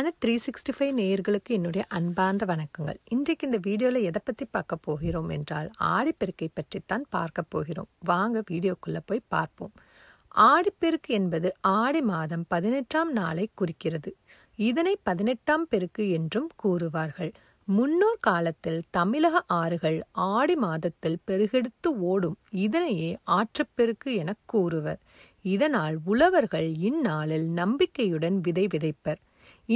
planet three sixty five நேயர்களுக்கு என்னுடைய அன்பார்ந்த வணக்கங்கள் இன்றைக்கு இந்த வீடியோவில் எதை பற்றி பார்க்க போகிறோம் என்றால் ஆடிப்பெருக்கை பற்றித்தான் பார்க்க போகிறோம் வாங்க வீடியோக்குள்ளே போய் பார்ப்போம் ஆடிப்பெருக்கு என்பது ஆடி மாதம் பதினெட்டாம் நாளை குறிக்கிறது இதனை பதினெட்டாம் பெருக்கு என்றும் கூறுவார்கள் முன்னோர் காலத்தில் தமிழக ஆறுகள் ஆடி மாதத்தில் பெருகெடுத்து ஓடும் இதனையே ஆற்றுப்பெருக்கு என கூறுவர் இதனால் உழவர்கள் இந்நாளில் நம்பிக்கையுடன் விதை விதைப்பர்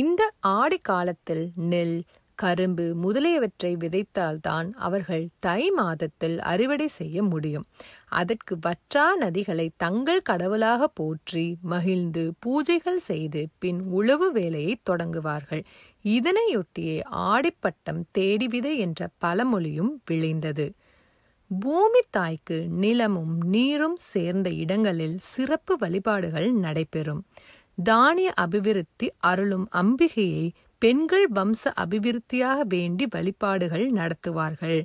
இந்த ஆடி காலத்தில் நெல் கரும்பு முதலியவற்றை விதைத்தால்தான் அவர்கள் தை மாதத்தில் அறுவடை செய்ய முடியும் அதற்கு வற்றா நதிகளை தங்கள் கடவுளாக போற்றி மகிழ்ந்து பூஜைகள் செய்து பின் உழவு வேலையை தொடங்குவார்கள் இதனையொட்டியே ஆடிப்பட்டம் தேடிவிதை என்ற பழமொழியும் விளைந்தது பூமி தாய்க்கு நிலமும் நீரும் சேர்ந்த இடங்களில் சிறப்பு வழிபாடுகள் நடைபெறும் தானிய அபிவிருத்தி அருளும் அம்பிகையை பெண்கள் வம்ச அபிவிருத்தியாக வேண்டி வழிபாடுகள் நடத்துவார்கள்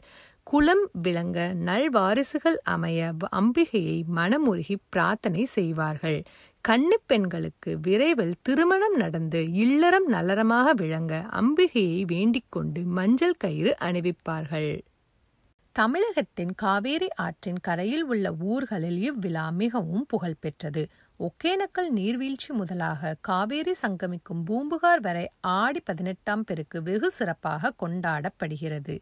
குலம் விளங்க நல்வாரிசுகள் அமைய அம்பிகையை மனமுருகி பிரார்த்தனை செய்வார்கள் கண்ணு பெண்களுக்கு விரைவில் திருமணம் நடந்து இல்லறம் நலரமாக விளங்க அம்பிகையை வேண்டிக்கொண்டு மஞ்சள் கயிறு அணிவிப்பார்கள் தமிழகத்தின் காவேரி ஆற்றின் கரையில் உள்ள ஊர்களில் இவ்விழா மிகவும் புகழ்பெற்றது ஒகேனக்கல் நீர்வீழ்ச்சி முதலாக காவேரி சங்கமிக்கும் பூம்புகார் வரை ஆடி பதினெட்டாம் பெருக்கு வெகு சிறப்பாக கொண்டாடப்படுகிறது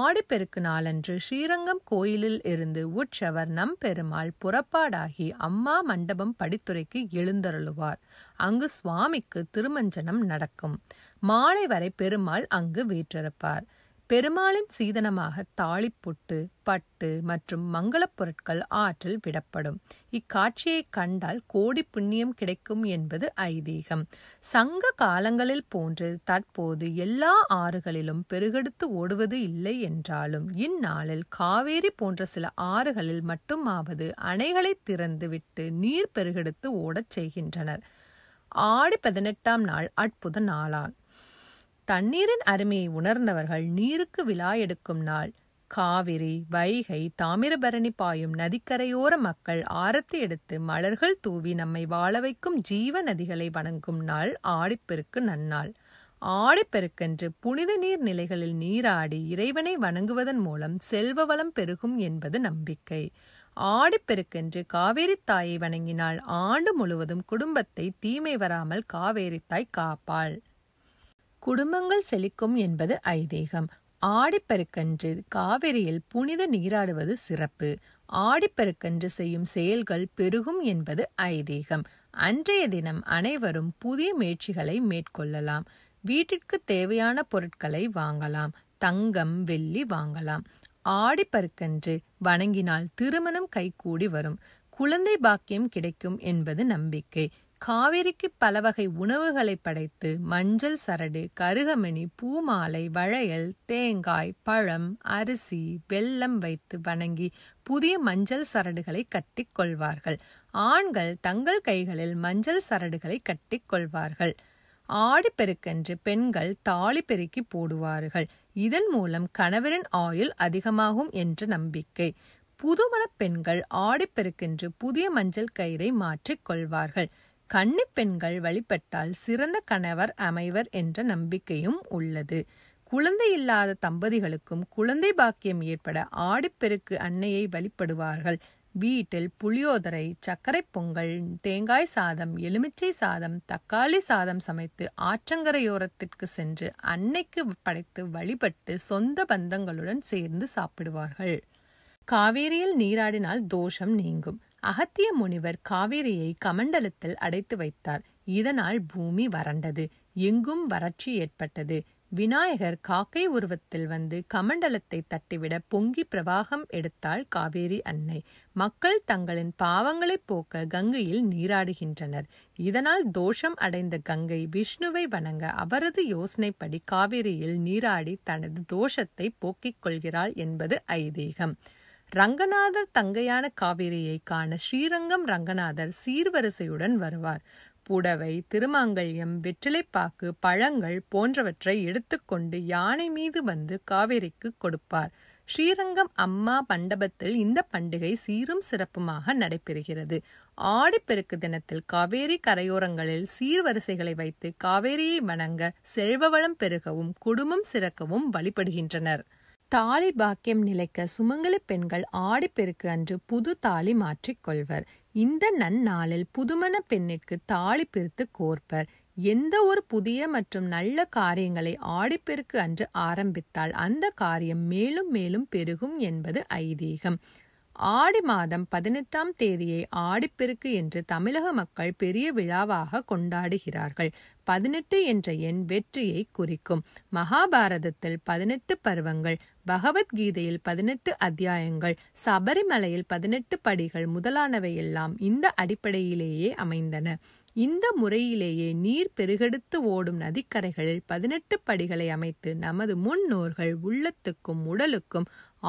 ஆடிப்பெருக்கு நாளன்று ஸ்ரீரங்கம் கோயிலில் இருந்து உற்சவர் நம்பெருமாள் புறப்பாடாகி அம்மா மண்டபம் படித்துறைக்கு எழுந்தருளுவார் அங்கு சுவாமிக்கு திருமஞ்சனம் நடக்கும் மாலை வரை பெருமாள் அங்கு வீற்றிருப்பார் பெருமாளின் சீதனமாக தாளிப்பொட்டு பட்டு மற்றும் மங்களப் பொருட்கள் ஆற்றில் விடப்படும் இக்காட்சியை கண்டால் கோடி புண்ணியம் கிடைக்கும் என்பது ஐதீகம் சங்க காலங்களில் போன்று தற்போது எல்லா ஆறுகளிலும் பெருகெடுத்து ஓடுவது இல்லை என்றாலும் இந்நாளில் காவேரி போன்ற சில ஆறுகளில் மட்டுமாவது அணைகளை திறந்துவிட்டு நீர் பெருகெடுத்து ஓடச் செய்கின்றனர் ஆடி பதினெட்டாம் நாள் அற்புத நாளான் தண்ணீரின் அருமையை உணர்ந்தவர்கள் நீருக்கு விழா எடுக்கும் நாள் காவிரி வைகை தாமிரபரணி பாயும் நதிக்கரையோர மக்கள் ஆரத்தி எடுத்து மலர்கள் தூவி நம்மை வாழ வைக்கும் ஜீவ நதிகளை வணங்கும் நாள் ஆடிப்பெருக்கு நன்னாள் ஆடிப்பெருக்கென்று புனித நீர் நிலைகளில் நீராடி இறைவனை வணங்குவதன் மூலம் செல்வ வளம் பெருகும் என்பது நம்பிக்கை ஆடிப்பெருக்கென்று காவேரி தாயை வணங்கினால் ஆண்டு முழுவதும் குடும்பத்தை தீமை வராமல் காவேரி தாய் காப்பாள் குடும்பங்கள் செழிக்கும் என்பது ஐதீகம் ஆடிப்பெருக்கன்று காவிரியில் புனித நீராடுவது சிறப்பு ஆடிப்பெருக்கன்று செய்யும் செயல்கள் பெருகும் என்பது ஐதீகம் அன்றைய தினம் அனைவரும் புதிய முயற்சிகளை மேற்கொள்ளலாம் வீட்டிற்கு தேவையான பொருட்களை வாங்கலாம் தங்கம் வெள்ளி வாங்கலாம் ஆடிப்பருக்கன்று வணங்கினால் திருமணம் கைகூடி வரும் குழந்தை பாக்கியம் கிடைக்கும் என்பது நம்பிக்கை காவேரிக்கு பலவகை உணவுகளை படைத்து மஞ்சள் சரடு கருகமணி பூமாலை வளையல் தேங்காய் பழம் அரிசி வெல்லம் வைத்து வணங்கி புதிய மஞ்சள் சரடுகளை கட்டிக்கொள்வார்கள் ஆண்கள் தங்கள் கைகளில் மஞ்சள் சரடுகளை கட்டிக்கொள்வார்கள் பெருக்கென்று பெண்கள் தாலி பெருக்கி போடுவார்கள் இதன் மூலம் கணவரின் ஆயுள் அதிகமாகும் என்ற நம்பிக்கை புதுமண பெண்கள் ஆடிப்பெருக்கென்று புதிய மஞ்சள் கயிறை மாற்றிக் கொள்வார்கள் கன்னிப்பெண்கள் வழிபட்டால் சிறந்த கணவர் அமைவர் என்ற நம்பிக்கையும் உள்ளது குழந்தை இல்லாத தம்பதிகளுக்கும் குழந்தை பாக்கியம் ஏற்பட ஆடிப்பெருக்கு அன்னையை வழிபடுவார்கள் வீட்டில் புளியோதரை சர்க்கரை பொங்கல் தேங்காய் சாதம் எலுமிச்சை சாதம் தக்காளி சாதம் சமைத்து ஆற்றங்கரையோரத்திற்கு சென்று அன்னைக்கு படைத்து வழிபட்டு சொந்த பந்தங்களுடன் சேர்ந்து சாப்பிடுவார்கள் காவேரியில் நீராடினால் தோஷம் நீங்கும் அகத்திய முனிவர் காவேரியை கமண்டலத்தில் அடைத்து வைத்தார் இதனால் பூமி வறண்டது எங்கும் வறட்சி ஏற்பட்டது விநாயகர் காக்கை உருவத்தில் வந்து கமண்டலத்தை தட்டிவிட பொங்கி பிரவாகம் எடுத்தாள் காவேரி அன்னை மக்கள் தங்களின் பாவங்களை போக்க கங்கையில் நீராடுகின்றனர் இதனால் தோஷம் அடைந்த கங்கை விஷ்ணுவை வணங்க அவரது யோசனைப்படி காவேரியில் நீராடி தனது தோஷத்தை போக்கிக் கொள்கிறாள் என்பது ஐதீகம் ரங்கநாதர் தங்கையான காவிரியை காண ஸ்ரீரங்கம் ரங்கநாதர் சீர்வரிசையுடன் வருவார் புடவை திருமாங்கல்யம் வெற்றிலைப்பாக்கு பழங்கள் போன்றவற்றை எடுத்துக்கொண்டு யானை மீது வந்து காவேரிக்கு கொடுப்பார் ஸ்ரீரங்கம் அம்மா மண்டபத்தில் இந்த பண்டிகை சீரும் சிறப்புமாக நடைபெறுகிறது ஆடிப்பெருக்கு தினத்தில் காவேரி கரையோரங்களில் சீர்வரிசைகளை வைத்து காவேரியை வணங்க செல்வவளம் பெருகவும் குடும்பம் சிறக்கவும் வழிபடுகின்றனர் தாலி பாக்கியம் நிலைக்க சுமங்கலி பெண்கள் ஆடிப்பெருக்கு அன்று புது தாலி மாற்றிக்கொள்வர் இந்த நன்னாளில் புதுமண பெண்ணிற்கு தாலி பிரித்து கோர்ப்பர் எந்த ஒரு புதிய மற்றும் நல்ல காரியங்களை ஆடிப்பெருக்கு அன்று ஆரம்பித்தால் அந்த காரியம் மேலும் மேலும் பெருகும் என்பது ஐதீகம் ஆடி மாதம் பதினெட்டாம் தேதியை ஆடிப்பெருக்கு என்று தமிழக மக்கள் பெரிய விழாவாக கொண்டாடுகிறார்கள் பதினெட்டு என்ற எண் வெற்றியை குறிக்கும் மகாபாரதத்தில் பதினெட்டு பருவங்கள் பகவத்கீதையில் பதினெட்டு அத்தியாயங்கள் சபரிமலையில் பதினெட்டு படிகள் முதலானவையெல்லாம் இந்த அடிப்படையிலேயே அமைந்தன இந்த முறையிலேயே நீர் பெருகெடுத்து ஓடும் நதிக்கரைகளில் பதினெட்டு படிகளை அமைத்து நமது முன்னோர்கள் உள்ளத்துக்கும் உடலுக்கும்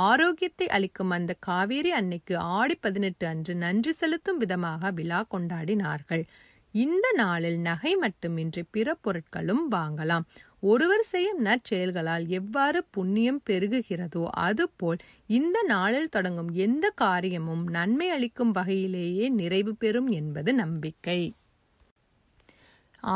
ஆரோக்கியத்தை அளிக்கும் அந்த காவேரி அன்னைக்கு ஆடி பதினெட்டு அன்று நன்றி செலுத்தும் விதமாக விழா கொண்டாடினார்கள் இந்த நாளில் நகை மட்டுமின்றி பிற பொருட்களும் வாங்கலாம் ஒருவர் செய்யும் நற்செயல்களால் எவ்வாறு புண்ணியம் பெருகுகிறதோ அதுபோல் இந்த நாளில் தொடங்கும் எந்த காரியமும் நன்மை அளிக்கும் வகையிலேயே நிறைவு பெறும் என்பது நம்பிக்கை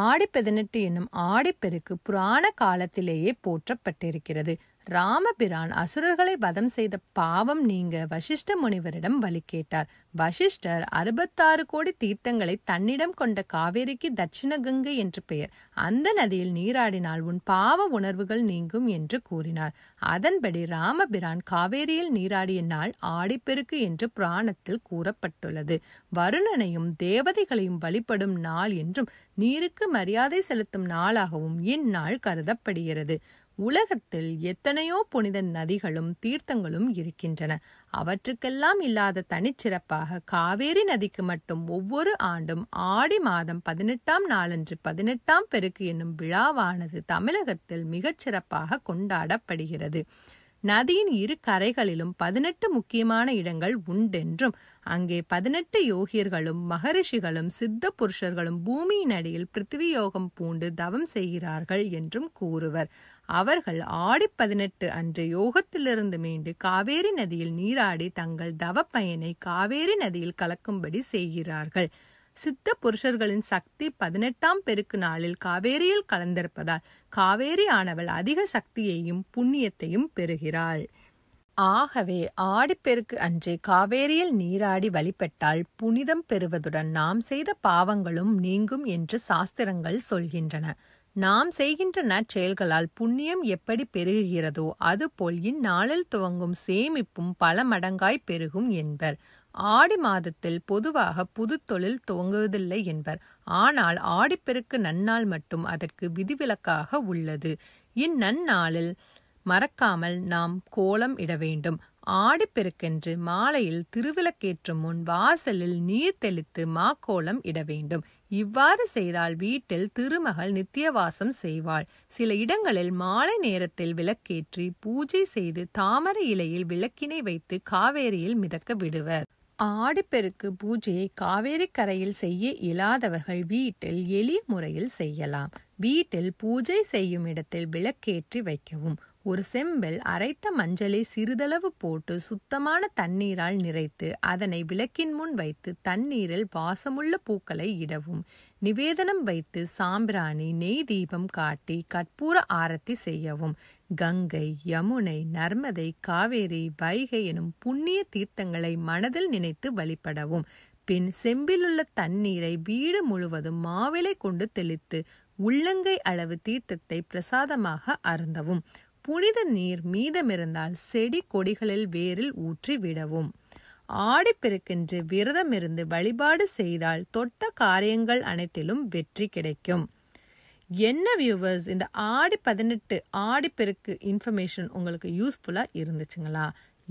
ஆடி பதினெட்டு என்னும் ஆடிப்பெருக்கு புராண காலத்திலேயே போற்றப்பட்டிருக்கிறது ராமபிரான் அசுரர்களை வதம் செய்த பாவம் நீங்க வசிஷ்ட முனிவரிடம் வழி கேட்டார் வசிஷ்டர் அறுபத்தாறு கோடி தீர்த்தங்களை தன்னிடம் கொண்ட காவேரிக்கு தட்சிண கங்கை என்று பெயர் அந்த நதியில் நீராடினால் உன் பாவ உணர்வுகள் நீங்கும் என்று கூறினார் அதன்படி ராமபிரான் காவேரியில் நீராடிய நாள் ஆடிப்பெருக்கு என்று புராணத்தில் கூறப்பட்டுள்ளது வருணனையும் தேவதைகளையும் வழிபடும் நாள் என்றும் நீருக்கு மரியாதை செலுத்தும் நாளாகவும் இந்நாள் கருதப்படுகிறது உலகத்தில் எத்தனையோ புனித நதிகளும் தீர்த்தங்களும் இருக்கின்றன அவற்றுக்கெல்லாம் இல்லாத தனிச்சிறப்பாக காவேரி நதிக்கு மட்டும் ஒவ்வொரு ஆண்டும் ஆடி மாதம் பதினெட்டாம் நாளன்று பதினெட்டாம் பெருக்கு என்னும் விழாவானது தமிழகத்தில் மிகச்சிறப்பாக கொண்டாடப்படுகிறது நதியின் இரு கரைகளிலும் பதினெட்டு முக்கியமான இடங்கள் உண்டென்றும் அங்கே பதினெட்டு யோகியர்களும் மகரிஷிகளும் சித்த புருஷர்களும் பூமியின் அடியில் பிருத்திவியோகம் பூண்டு தவம் செய்கிறார்கள் என்றும் கூறுவர் அவர்கள் ஆடி பதினெட்டு அன்று யோகத்திலிருந்து மீண்டு காவேரி நதியில் நீராடி தங்கள் தவ பயனை காவேரி நதியில் கலக்கும்படி செய்கிறார்கள் சித்த புருஷர்களின் சக்தி பதினெட்டாம் பெருக்கு நாளில் காவேரியில் கலந்திருப்பதால் காவேரி ஆனவள் அதிக சக்தியையும் புண்ணியத்தையும் பெறுகிறாள் ஆகவே ஆடிப்பெருக்கு அன்றே காவேரியில் நீராடி வழிபட்டால் புனிதம் பெறுவதுடன் நாம் செய்த பாவங்களும் நீங்கும் என்று சாஸ்திரங்கள் சொல்கின்றன நாம் செய்கின்ற நற்செயல்களால் புண்ணியம் எப்படி பெருகுகிறதோ அதுபோல் இந்நாளில் துவங்கும் சேமிப்பும் பல மடங்காய் பெருகும் என்பர் ஆடி மாதத்தில் பொதுவாக புது தொழில் துவங்குவதில்லை என்பர் ஆனால் ஆடிப்பெருக்கு நன்னாள் மட்டும் அதற்கு விதிவிலக்காக உள்ளது இந்நன்னாளில் மறக்காமல் நாம் கோலம் இட வேண்டும் ஆடிப்பெருக்கென்று மாலையில் திருவிளக்கேற்றும் முன் வாசலில் நீர் தெளித்து மாக்கோலம் இட வேண்டும் இவ்வாறு செய்தால் வீட்டில் திருமகள் நித்தியவாசம் செய்வாள் சில இடங்களில் மாலை நேரத்தில் விளக்கேற்றி பூஜை செய்து தாமரை இலையில் விளக்கினை வைத்து காவேரியில் மிதக்க விடுவர் ஆடிப்பெருக்கு பூஜையை காவேரி கரையில் செய்ய இயலாதவர்கள் வீட்டில் எளிய முறையில் செய்யலாம் வீட்டில் பூஜை செய்யும் இடத்தில் விளக்கேற்றி வைக்கவும் ஒரு செம்பில் அரைத்த மஞ்சளை சிறிதளவு போட்டு சுத்தமான தண்ணீரால் நிறைத்து அதனை விளக்கின் முன் வைத்து தண்ணீரில் வாசமுள்ள பூக்களை இடவும் நிவேதனம் வைத்து சாம்பிராணி நெய் தீபம் காட்டி கற்பூர ஆரத்தி செய்யவும் கங்கை யமுனை நர்மதை காவேரி வைகை எனும் புண்ணிய தீர்த்தங்களை மனதில் நினைத்து வழிபடவும் பின் செம்பிலுள்ள தண்ணீரை வீடு முழுவதும் மாவிலை கொண்டு தெளித்து உள்ளங்கை அளவு தீர்த்தத்தை பிரசாதமாக அருந்தவும் புனித நீர் மீதமிருந்தால் செடி கொடிகளில் வேரில் ஊற்றி விடவும் ஆடிப்பெருக்கென்று விரதமிருந்து வழிபாடு செய்தால் தொட்ட காரியங்கள் அனைத்திலும் வெற்றி கிடைக்கும் என்ன வியூவர்ஸ் இந்த ஆடி பதினெட்டு ஆடிப்பெருக்கு இன்ஃபர்மேஷன் உங்களுக்கு யூஸ்ஃபுல்லாக இருந்துச்சுங்களா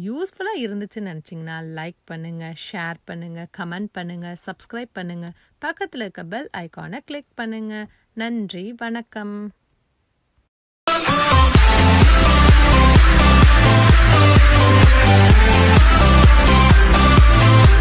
யூஸ்ஃபுல்லாக இருந்துச்சுன்னு நினச்சிங்கன்னா லைக் பண்ணுங்கள் ஷேர் பண்ணுங்கள் கமெண்ட் பண்ணுங்கள் சப்ஸ்கிரைப் பண்ணுங்கள் பக்கத்தில் இருக்க பெல் ஐக்கானை கிளிக் பண்ணுங்கள் நன்றி வணக்கம்